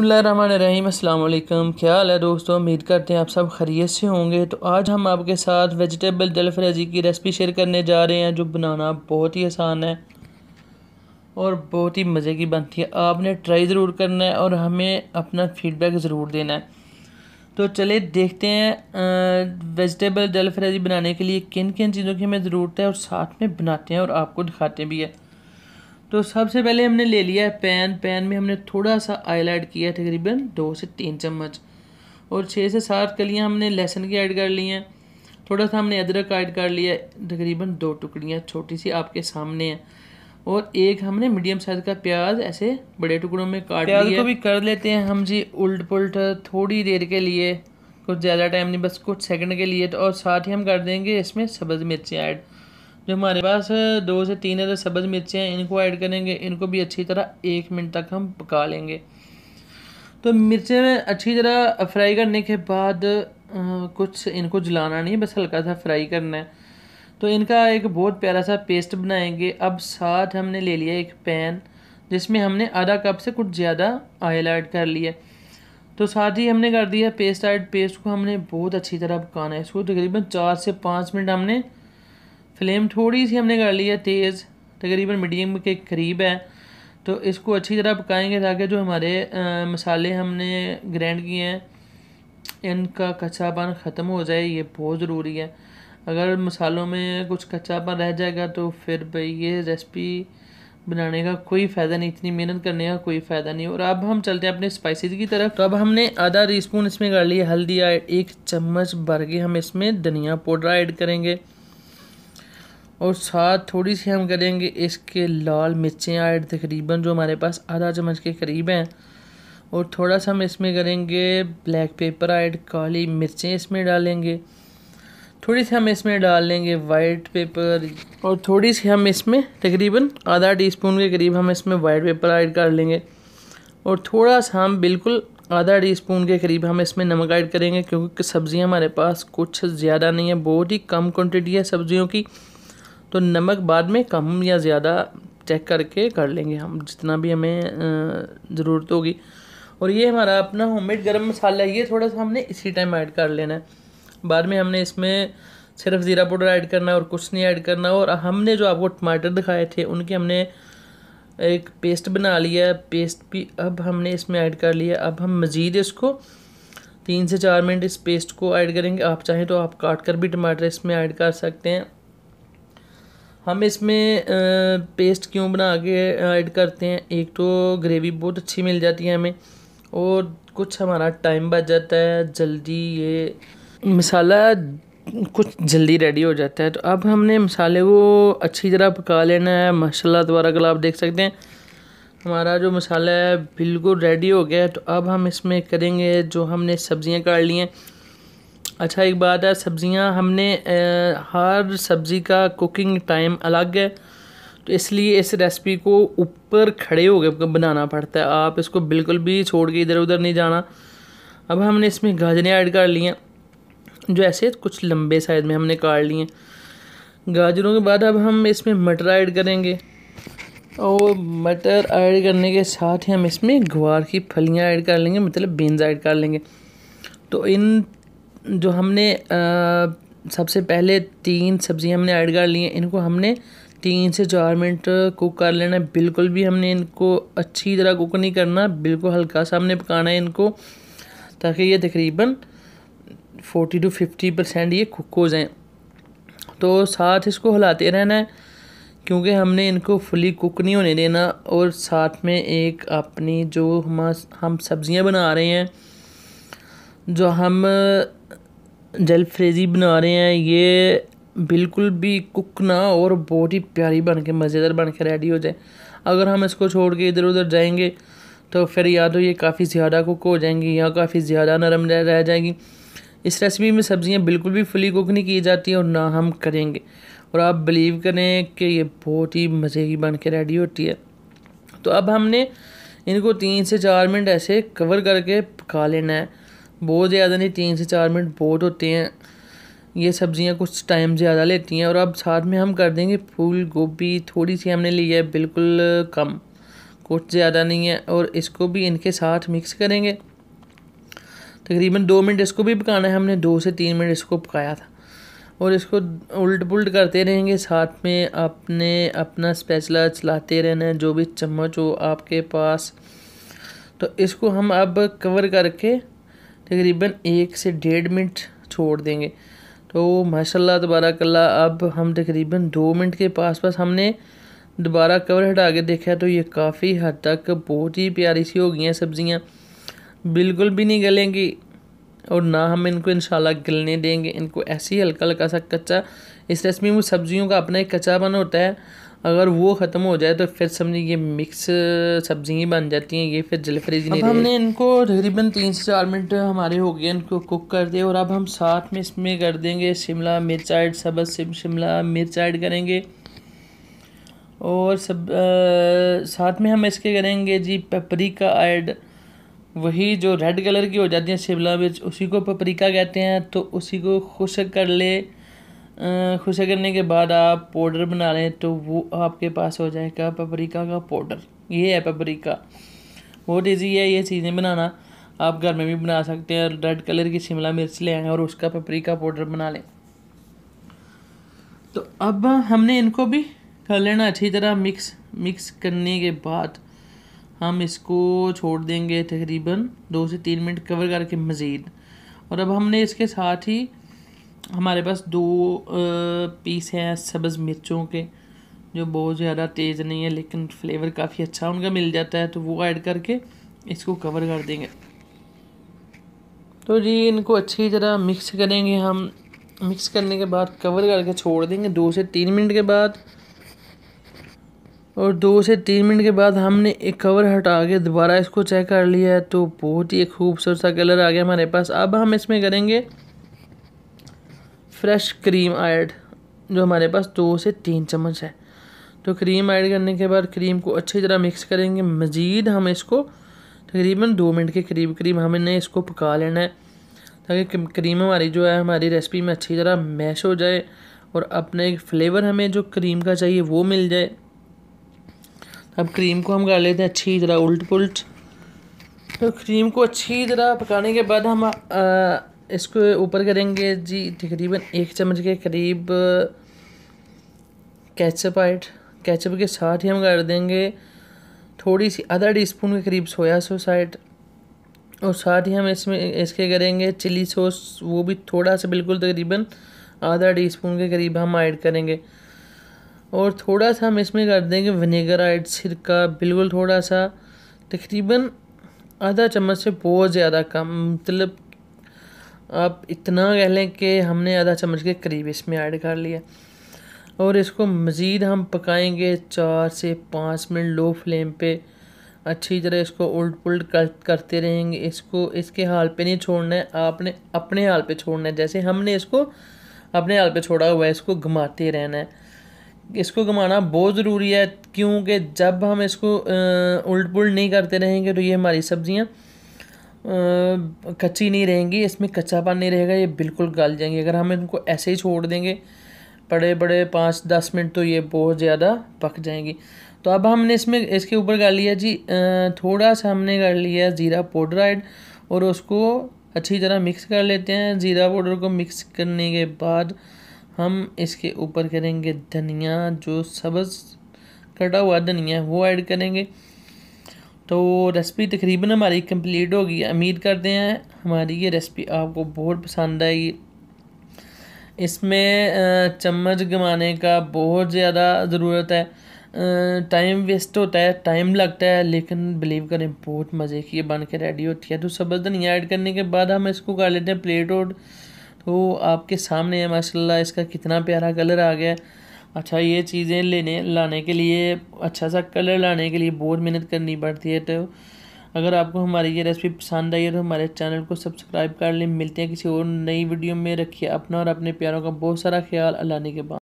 बसमीम् अल्लाम हाल है दोस्तों उम्मीद करते हैं आप सब खरीत से होंगे तो आज हम आपके साथ वेजिटेबल दल फ्रेजी की रेसिपी शेयर करने जा रहे हैं जो बनाना बहुत ही आसान है और बहुत ही मज़े की बनती है आपने ट्राई ज़रूर करना है और हमें अपना फीडबैक ज़रूर देना है तो चले देखते हैं वेजिटेबल दल फ्रेजी बनाने के लिए किन किन चीज़ों की हमें ज़रूरत है और साथ में बनाते हैं और आपको दिखाते भी है तो सबसे पहले हमने ले लिया है पैन पैन में हमने थोड़ा सा आयल ऐड किया है तकरीबन दो से तीन चम्मच और छः से सात कलियाँ हमने लहसुन की ऐड कर ली हैं थोड़ा सा हमने अदरक ऐड कर लिया है तकरीबन दो टुकड़ियाँ छोटी सी आपके सामने है और एक हमने मीडियम साइज का प्याज ऐसे बड़े टुकड़ों में काट प्याज को भी कर लेते हैं हम जी उल्ट पुलट थोड़ी देर के लिए कुछ ज़्यादा टाइम नहीं बस कुछ सेकंड के लिए तो और साथ ही हम कर देंगे इसमें सब्ज़ मिर्ची ऐड जो हमारे पास दो से तीन अदर सब्ज़ मिर्चें हैं इनको ऐड करेंगे इनको भी अच्छी तरह एक मिनट तक हम पका लेंगे तो मिर्चें अच्छी तरह फ्राई करने के बाद कुछ इनको जलाना नहीं बस हल्का सा फ्राई करना है तो इनका एक बहुत प्यारा सा पेस्ट बनाएंगे अब साथ हमने ले लिया एक पैन जिसमें हमने आधा कप से कुछ ज़्यादा ऑयल ऐड कर लिया तो साथ ही हमने कर दिया पेस्ट ऐड पेस्ट को हमने बहुत अच्छी तरह पकाना है इसको तकरीबन चार से पाँच मिनट हमने फ्लेम थोड़ी सी हमने कर ली है तेज़ तकरीबन मीडियम के करीब है तो इसको अच्छी तरह पकाएंगे ताकि जो हमारे आ, मसाले हमने ग्रैंड किए हैं इनका कच्चापन ख़त्म हो जाए ये बहुत ज़रूरी है अगर मसालों में कुछ कच्चापन रह जाएगा तो फिर भाई ये रेसिपी बनाने का कोई फ़ायदा नहीं इतनी मेहनत करने का कोई फ़ायदा नहीं और अब हम चलते हैं अपने स्पाइसेस की तरफ तो अब हमने आधा टी स्पून इसमें कर लिया हल्दी ऐड एक चम्मच भर के हम इसमें धनिया पाउडर ऐड करेंगे और साथ थोड़ी सी हम करेंगे इसके लाल मिर्चें ऐड तकरीबन जो हमारे पास आधा चम्मच के करीब हैं और थोड़ा सा हम इसमें करेंगे ब्लैक पेपर ऐड काली मिर्चें इसमें डालेंगे थोड़ी सी हम इसमें डाल लेंगे वाइट पेपर और थोड़ी सी हम इसमें तकरीबन आधा टीस्पून के करीब हम इसमें वाइट पेपर ऐड कर लेंगे और थोड़ा सा हम बिल्कुल आधा टी स्पून के करीब हम इसमें नमक ऐड करेंगे क्योंकि सब्ज़ियाँ हमारे पास कुछ ज़्यादा नहीं है बहुत ही कम क्वान्टिटी है सब्ज़ियों की तो नमक बाद में कम या ज़्यादा चेक करके कर लेंगे हम जितना भी हमें ज़रूरत होगी और ये हमारा अपना होममेड गरम मसाला ये थोड़ा सा हमने इसी टाइम ऐड कर लेना है बाद में हमने इसमें सिर्फ ज़ीरा पाउडर ऐड करना है और कुछ नहीं ऐड करना और हमने जो आपको टमाटर दिखाए थे उनके हमने एक पेस्ट बना लिया पेस्ट भी अब हमने इसमें ऐड कर लिया अब हम मज़ीद इसको तीन से चार मिनट इस पेस्ट को ऐड करेंगे आप चाहें तो आप काट कर भी टमाटर इसमें ऐड कर सकते हैं हम इसमें पेस्ट क्यों बना के ऐड करते हैं एक तो ग्रेवी बहुत अच्छी मिल जाती है हमें और कुछ हमारा टाइम बच जाता है जल्दी ये मसाला कुछ जल्दी रेडी हो जाता है तो अब हमने मसाले को अच्छी तरह पका लेना है मसाला दोबारा कल आप देख सकते हैं हमारा जो मसाला है बिल्कुल रेडी हो गया है तो अब हम इसमें करेंगे जो हमने सब्ज़ियाँ काट ली हैं अच्छा एक बात है सब्ज़ियाँ हमने हर सब्ज़ी का कुकिंग टाइम अलग है तो इसलिए इस रेसिपी को ऊपर खड़े हो गए बनाना पड़ता है आप इसको बिल्कुल भी छोड़ के इधर उधर नहीं जाना अब हमने इसमें गाजरें ऐड कर ली हैं जो ऐसे कुछ लंबे साइज में हमने काट लिए हैं गाजरों के बाद अब हम इसमें मटर ऐड करेंगे और मटर ऐड करने के साथ ही हम इसमें ग्वार की फलियां ऐड कर लेंगे मतलब बीन्स ऐड कर लेंगे तो इन जो हमने सबसे पहले तीन सब्जियां हमने ऐड कर ली हैं इनको हमने तीन से चार मिनट कुक कर लेना है बिल्कुल भी हमने इनको अच्छी तरह कुक नहीं करना बिल्कुल हल्का सा हमने पकाना है इनको ताकि ये तकरीबन फोर्टी टू फिफ्टी परसेंट ये कुक हो जाएँ तो साथ इसको हिलाते रहना है क्योंकि हमने इनको फुली कुक नहीं होने देना और साथ में एक अपनी जो हम हम सब्ज़ियाँ बना रहे हैं जो हम जल फ्रेजी बना रहे हैं ये बिल्कुल भी कुक ना और बहुत ही प्यारी बन के मज़ेदार बन के रेडी हो जाए अगर हम इसको छोड़ के इधर उधर जाएंगे तो फिर या तो ये काफ़ी ज़्यादा कुक हो जाएंगी या काफ़ी ज़्यादा नरम रह जाएगी इस रेसिपी में सब्ज़ियाँ बिल्कुल भी फुली कुक नहीं की जाती और ना हम करेंगे और आप बिलीव करें कि ये बहुत ही मज़े की बन के रेडी होती है तो अब हमने इनको तीन से चार मिनट ऐसे कवर करके पका लेना है बहुत ज़्यादा नहीं तीन से चार मिनट बहुत होते हैं ये सब्ज़ियाँ कुछ टाइम ज़्यादा लेती हैं और अब साथ में हम कर देंगे फूल गोभी थोड़ी सी हमने ली है बिल्कुल कम कुछ ज़्यादा नहीं है और इसको भी इनके साथ मिक्स करेंगे तकरीबन दो मिनट इसको भी पकाना है हमने दो से तीन मिनट इसको पकाया था और इसको उल्ट पुल्ट करते रहेंगे साथ में आपने अपना स्पेशला चलाते रहना जो भी चम्मच हो आपके पास तो इसको हम अब कवर करके तकरीबन एक से डेढ़ मिनट छोड़ देंगे तो माशाल्लाह कल्ला अब हम तकरीबन दो मिनट के पास पास हमने दोबारा कवर हटा के देखा तो ये काफ़ी हद तक बहुत ही प्यारी सी हो गई हैं सब्ज़ियाँ बिल्कुल भी नहीं गलेंगी और ना हम इनको इन गलने देंगे इनको ऐसे ही हल्का हल्का सा कच्चा इस रेसिपी में सब्ज़ियों का अपना एक कच्चापन होता है अगर वो ख़त्म हो जाए तो फिर समझिए ये मिक्स सब्जी ही बन जाती हैं ये फिर जलफ्रेज नहीं हमने इनको तकरीबन तीन से चार मिनट हमारे हो गए इनको कुक कर दिए और अब हम साथ में इसमें कर देंगे शिमला मिर्च ऐड सबज शिमला मिर्च ऐड करेंगे और सब आ, साथ में हम इसके करेंगे जी पपरीका ऐड वही जो रेड कलर की हो जाती है शिमला मिर्च उसी को पपरीका कहते हैं तो उसी को खुशक कर ले खुशा करने के बाद आप पाउडर बना लें तो वो आपके पास हो जाएगा पपरिका का पाउडर ये है पपरिका बहुत ईजी है ये चीज़ें बनाना आप घर में भी बना सकते हैं रेड कलर की शिमला मिर्च ले आएँ और उसका पपरिका पाउडर बना लें तो अब हमने इनको भी कर लेना अच्छी तरह मिक्स मिक्स करने के बाद हम इसको छोड़ देंगे तकरीबन दो से तीन मिनट कवर करके मज़ीद और अब हमने इसके साथ ही हमारे पास दो पीस हैं सब्ज़ मिर्चों के जो बहुत ज़्यादा तेज़ नहीं है लेकिन फ्लेवर काफ़ी अच्छा उनका मिल जाता है तो वो ऐड करके इसको कवर कर देंगे तो जी इनको अच्छी तरह मिक्स करेंगे हम मिक्स करने के बाद कवर करके छोड़ देंगे दो से तीन मिनट के बाद और दो से तीन मिनट के बाद हमने एक कवर हटा के दोबारा इसको चेक कर लिया है तो बहुत ही खूबसूरत सा कलर आ गया हमारे पास अब हम इसमें करेंगे फ्रेश क्रीम ऐड जो हमारे पास दो से तीन चम्मच है तो क्रीम ऐड करने के बाद क्रीम को अच्छी तरह मिक्स करेंगे मज़ीद हम इसको तकरीबन दो मिनट के करीब करीब हमने इसको पका लेना है ताकि क्रीम हमारी जो है हमारी रेसिपी में अच्छी तरह मैश हो जाए और अपने एक फ्लेवर हमें जो क्रीम का चाहिए वो मिल जाए अब क्रीम को हम कर लेते हैं अच्छी तरह उल्ट पुलट तो क्रीम को अच्छी तरह पकाने के बाद हम आ इसको ऊपर करेंगे जी तकरीबन एक चम्मच के करीब कैचअप ऐड कैचअप के साथ ही हम कर देंगे थोड़ी सी आधा टी स्पून के करीब सोया सॉस आइट और साथ ही हम इसमें इसके करेंगे चिली सॉस वो भी थोड़ा सा बिल्कुल तकरीबन आधा टी स्पून के करीब हम ऐड करेंगे और थोड़ा सा हम इसमें कर देंगे विनेगर ऐड सिरका बिल्कुल थोड़ा सा तकरीबन आधा चम्मच से बहुत ज़्यादा कम मतलब आप इतना कह लें कि हमने आधा चम्मच के करीब इसमें ऐड कर लिया और इसको मज़ीद हम पकाएंगे चार से पाँच मिनट लो फ्लेम पे अच्छी तरह इसको उल्ट पुल्ट कर, करते रहेंगे इसको इसके हाल पे नहीं छोड़ना है आपने अपने हाल पे छोड़ना है जैसे हमने इसको अपने हाल पे छोड़ा हुआ है इसको घुमाते रहना है इसको घुमाना बहुत ज़रूरी है क्योंकि जब हम इसको उल्ट पुल्ट नहीं करते रहेंगे तो ये हमारी सब्ज़ियाँ कच्ची नहीं रहेंगी इसमें कच्चापन नहीं रहेगा ये बिल्कुल गल जाएंगी अगर हम इनको ऐसे ही छोड़ देंगे बड़े बड़े पाँच दस मिनट तो ये बहुत ज़्यादा पक जाएंगी तो अब हमने इसमें इसके ऊपर कर लिया जी थोड़ा सा हमने कर लिया ज़ीरा पाउडर ऐड और उसको अच्छी तरह मिक्स कर लेते हैं ज़ीरा पाउडर को मिक्स करने के बाद हम इसके ऊपर करेंगे धनिया जो सब्ज़ कटा हुआ धनिया वो ऐड करेंगे तो रेसिपी तकरीबन हमारी कंप्लीट होगी उम्मीद करते हैं हमारी ये रेसिपी आपको बहुत पसंद आएगी इसमें चम्मच गमाने का बहुत ज़्यादा ज़रूरत है टाइम वेस्ट होता है टाइम लगता है लेकिन बिलीव करें बहुत मज़े की बन के रेडी होती है तो सब्ज़ धनिया ऐड करने के बाद हम इसको कर लेते हैं प्लेट और तो आपके सामने है माशाल्लाह इसका कितना प्यारा कलर आ गया है अच्छा ये चीज़ें लेने लाने के लिए अच्छा सा कलर लाने के लिए बहुत मेहनत करनी पड़ती है तो अगर आपको हमारी ये रेसिपी पसंद आई है तो हमारे चैनल को सब्सक्राइब कर लें मिलते हैं किसी और नई वीडियो में रखिए अपना और अपने प्यारों का बहुत सारा ख्याल लाने के बाद